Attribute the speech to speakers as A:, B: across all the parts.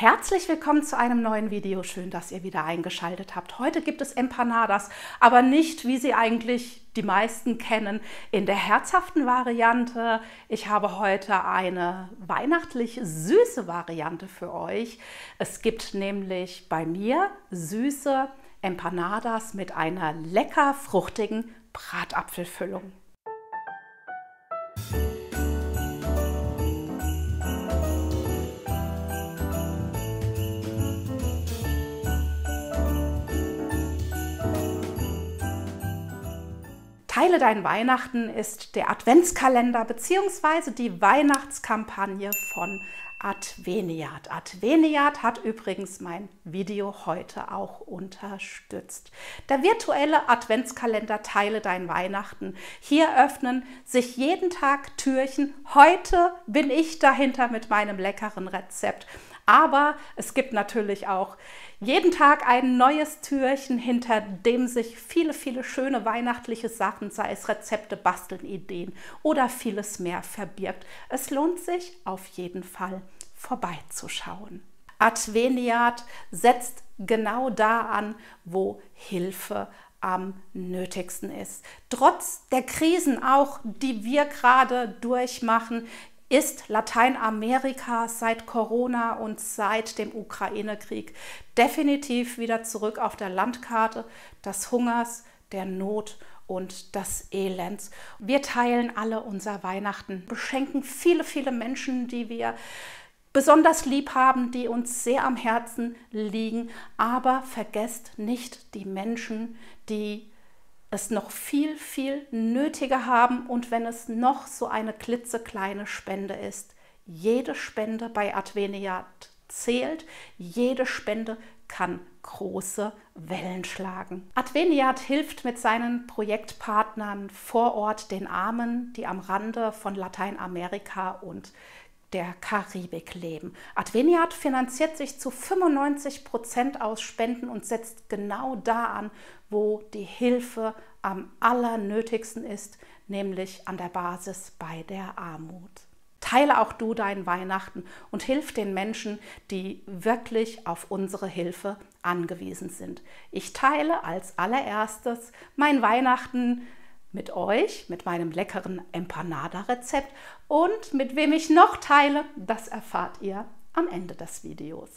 A: Herzlich willkommen zu einem neuen Video. Schön, dass ihr wieder eingeschaltet habt. Heute gibt es Empanadas, aber nicht, wie sie eigentlich die meisten kennen, in der herzhaften Variante. Ich habe heute eine weihnachtlich süße Variante für euch. Es gibt nämlich bei mir süße Empanadas mit einer lecker fruchtigen Bratapfelfüllung. Musik Teile dein Weihnachten ist der Adventskalender bzw. die Weihnachtskampagne von Adveniat. Adveniat hat übrigens mein Video heute auch unterstützt. Der virtuelle Adventskalender Teile dein Weihnachten. Hier öffnen sich jeden Tag Türchen. Heute bin ich dahinter mit meinem leckeren Rezept. Aber es gibt natürlich auch jeden Tag ein neues Türchen, hinter dem sich viele, viele schöne weihnachtliche Sachen, sei es Rezepte, Basteln, Ideen oder vieles mehr verbirgt. Es lohnt sich auf jeden Fall vorbeizuschauen. Adveniat setzt genau da an, wo Hilfe am nötigsten ist. Trotz der Krisen auch, die wir gerade durchmachen, ist Lateinamerika seit Corona und seit dem Ukraine-Krieg definitiv wieder zurück auf der Landkarte des Hungers, der Not und des Elends. Wir teilen alle unser Weihnachten, beschenken viele, viele Menschen, die wir besonders lieb haben, die uns sehr am Herzen liegen, aber vergesst nicht die Menschen, die es noch viel, viel nötiger haben und wenn es noch so eine klitzekleine Spende ist. Jede Spende bei Adveniat zählt, jede Spende kann große Wellen schlagen. Adveniat hilft mit seinen Projektpartnern vor Ort den Armen, die am Rande von Lateinamerika und der Karibik leben. Adveniat finanziert sich zu 95 Prozent aus Spenden und setzt genau da an, wo die Hilfe am allernötigsten ist, nämlich an der Basis bei der Armut. Teile auch du dein Weihnachten und hilf den Menschen, die wirklich auf unsere Hilfe angewiesen sind. Ich teile als allererstes mein Weihnachten mit euch, mit meinem leckeren Empanada-Rezept und mit wem ich noch teile, das erfahrt ihr am Ende des Videos.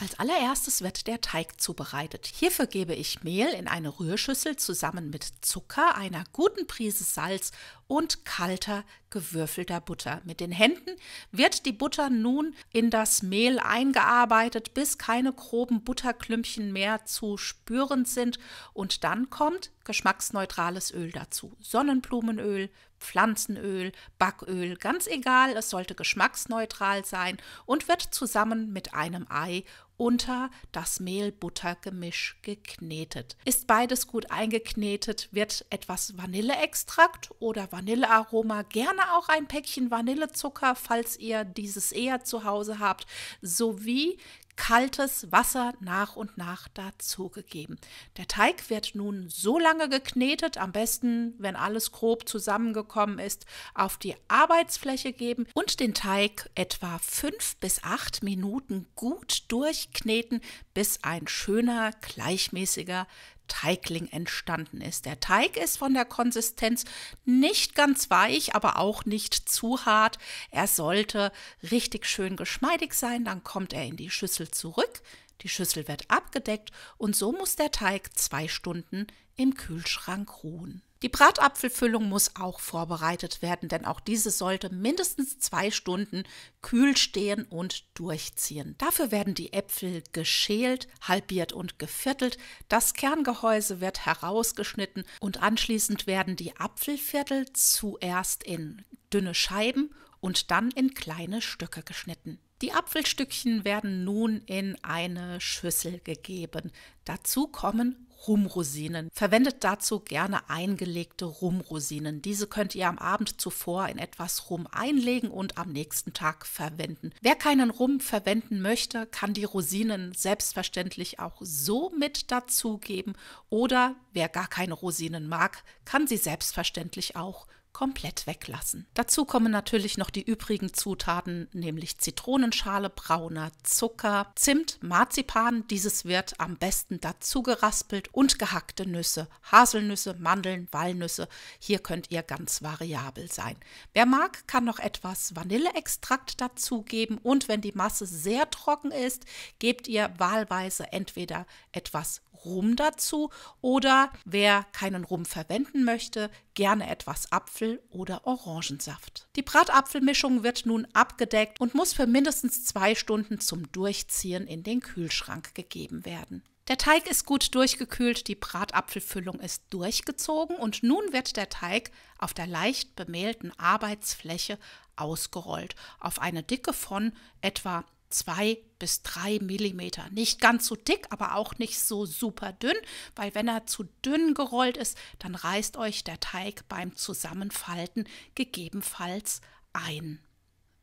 A: Als allererstes wird der Teig zubereitet. Hierfür gebe ich Mehl in eine Rührschüssel zusammen mit Zucker, einer guten Prise Salz und kalter gewürfelter Butter. Mit den Händen wird die Butter nun in das Mehl eingearbeitet, bis keine groben Butterklümpchen mehr zu spüren sind und dann kommt geschmacksneutrales Öl dazu. Sonnenblumenöl, Pflanzenöl, Backöl, ganz egal, es sollte geschmacksneutral sein und wird zusammen mit einem Ei unter das Mehl-Butter-Gemisch geknetet. Ist beides gut eingeknetet, wird etwas Vanilleextrakt oder Vanillearoma, gerne auch ein Päckchen Vanillezucker, falls ihr dieses eher zu Hause habt, sowie kaltes Wasser nach und nach dazugegeben. Der Teig wird nun so lange geknetet, am besten, wenn alles grob zusammengekommen ist, auf die Arbeitsfläche geben und den Teig etwa fünf bis acht Minuten gut durchkneten, bis ein schöner, gleichmäßiger Teigling entstanden ist. Der Teig ist von der Konsistenz nicht ganz weich, aber auch nicht zu hart. Er sollte richtig schön geschmeidig sein, dann kommt er in die Schüssel zurück. Die Schüssel wird abgedeckt und so muss der Teig zwei Stunden im Kühlschrank ruhen. Die Bratapfelfüllung muss auch vorbereitet werden, denn auch diese sollte mindestens zwei Stunden kühl stehen und durchziehen. Dafür werden die Äpfel geschält, halbiert und geviertelt, das Kerngehäuse wird herausgeschnitten und anschließend werden die Apfelviertel zuerst in dünne Scheiben und dann in kleine Stücke geschnitten. Die Apfelstückchen werden nun in eine Schüssel gegeben. Dazu kommen Rumrosinen. Verwendet dazu gerne eingelegte Rumrosinen. Diese könnt ihr am Abend zuvor in etwas Rum einlegen und am nächsten Tag verwenden. Wer keinen Rum verwenden möchte, kann die Rosinen selbstverständlich auch so mit dazugeben oder wer gar keine Rosinen mag, kann sie selbstverständlich auch komplett weglassen. Dazu kommen natürlich noch die übrigen Zutaten, nämlich Zitronenschale, brauner Zucker, Zimt, Marzipan, dieses wird am besten dazu geraspelt und gehackte Nüsse, Haselnüsse, Mandeln, Walnüsse. Hier könnt ihr ganz variabel sein. Wer mag, kann noch etwas Vanilleextrakt dazugeben und wenn die Masse sehr trocken ist, gebt ihr wahlweise entweder etwas Rum dazu oder wer keinen Rum verwenden möchte, gerne etwas Apfel- oder Orangensaft. Die Bratapfelmischung wird nun abgedeckt und muss für mindestens zwei Stunden zum Durchziehen in den Kühlschrank gegeben werden. Der Teig ist gut durchgekühlt, die Bratapfelfüllung ist durchgezogen und nun wird der Teig auf der leicht bemehlten Arbeitsfläche ausgerollt, auf eine Dicke von etwa zwei bis drei Millimeter. Nicht ganz so dick, aber auch nicht so super dünn, weil wenn er zu dünn gerollt ist, dann reißt euch der Teig beim Zusammenfalten gegebenenfalls ein.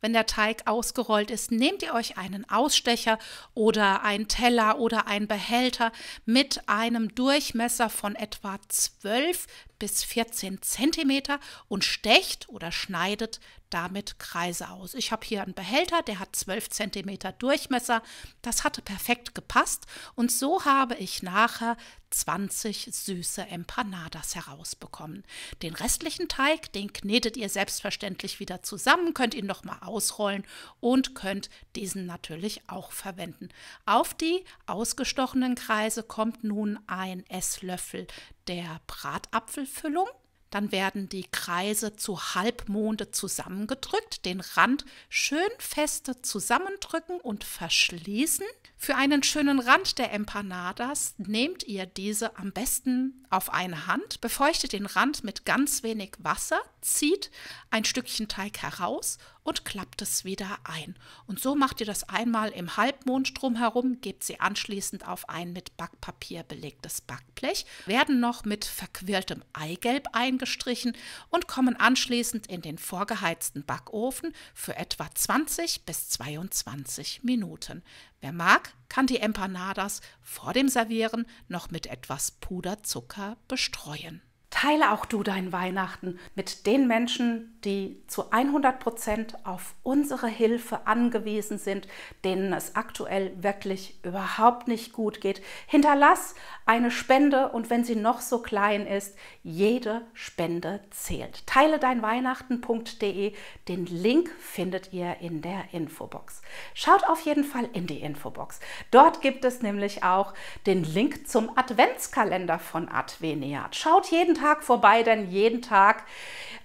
A: Wenn der Teig ausgerollt ist, nehmt ihr euch einen Ausstecher oder einen Teller oder einen Behälter mit einem Durchmesser von etwa 12 bis 14 cm und stecht oder schneidet damit Kreise aus. Ich habe hier einen Behälter, der hat 12 cm Durchmesser. Das hatte perfekt gepasst und so habe ich nachher 20 süße Empanadas herausbekommen. Den restlichen Teig, den knetet ihr selbstverständlich wieder zusammen, könnt ihn nochmal ausrollen und könnt diesen natürlich auch verwenden. Auf die ausgestochenen Kreise kommt nun ein Esslöffel der Bratapfelfüllung. Dann werden die Kreise zu Halbmonde zusammengedrückt, den Rand schön feste zusammendrücken und verschließen. Für einen schönen Rand der Empanadas nehmt ihr diese am besten auf eine Hand, befeuchtet den Rand mit ganz wenig Wasser, zieht ein Stückchen Teig heraus und klappt es wieder ein. Und so macht ihr das einmal im Halbmond drumherum, gebt sie anschließend auf ein mit Backpapier belegtes Backblech, werden noch mit verquirltem Eigelb eingestrichen und kommen anschließend in den vorgeheizten Backofen für etwa 20 bis 22 Minuten. Wer mag, kann die Empanadas vor dem Servieren noch mit etwas Puderzucker bestreuen. Teile auch du dein Weihnachten mit den Menschen, die zu 100 Prozent auf unsere Hilfe angewiesen sind, denen es aktuell wirklich überhaupt nicht gut geht. Hinterlass eine Spende und wenn sie noch so klein ist, jede Spende zählt. Teile dein Weihnachten.de, den Link findet ihr in der Infobox. Schaut auf jeden Fall in die Infobox. Dort gibt es nämlich auch den Link zum Adventskalender von Adveniat. Schaut jeden Tag Tag vorbei, denn jeden Tag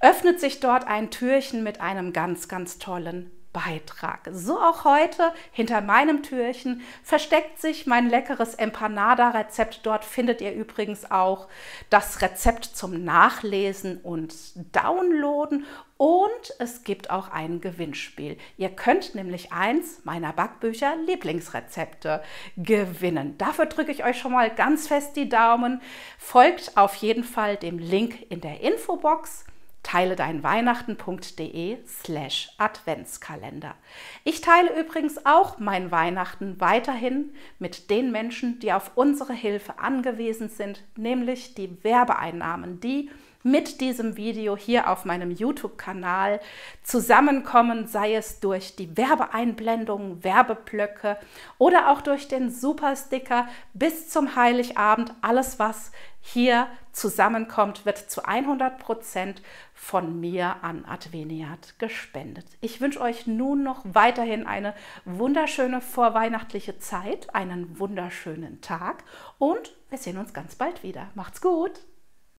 A: öffnet sich dort ein Türchen mit einem ganz, ganz tollen Beitrag. So auch heute hinter meinem Türchen versteckt sich mein leckeres Empanada-Rezept. Dort findet ihr übrigens auch das Rezept zum Nachlesen und Downloaden und es gibt auch ein Gewinnspiel. Ihr könnt nämlich eins meiner Backbücher Lieblingsrezepte gewinnen. Dafür drücke ich euch schon mal ganz fest die Daumen. Folgt auf jeden Fall dem Link in der Infobox teile dein Weihnachten.de slash Adventskalender. Ich teile übrigens auch mein Weihnachten weiterhin mit den Menschen, die auf unsere Hilfe angewiesen sind, nämlich die Werbeeinnahmen, die mit diesem Video hier auf meinem YouTube-Kanal zusammenkommen, sei es durch die Werbeeinblendungen, Werbeblöcke oder auch durch den Supersticker bis zum Heiligabend. Alles, was hier zusammenkommt, wird zu 100% Prozent von mir an Adveniat gespendet. Ich wünsche euch nun noch weiterhin eine wunderschöne vorweihnachtliche Zeit, einen wunderschönen Tag und wir sehen uns ganz bald wieder. Macht's gut!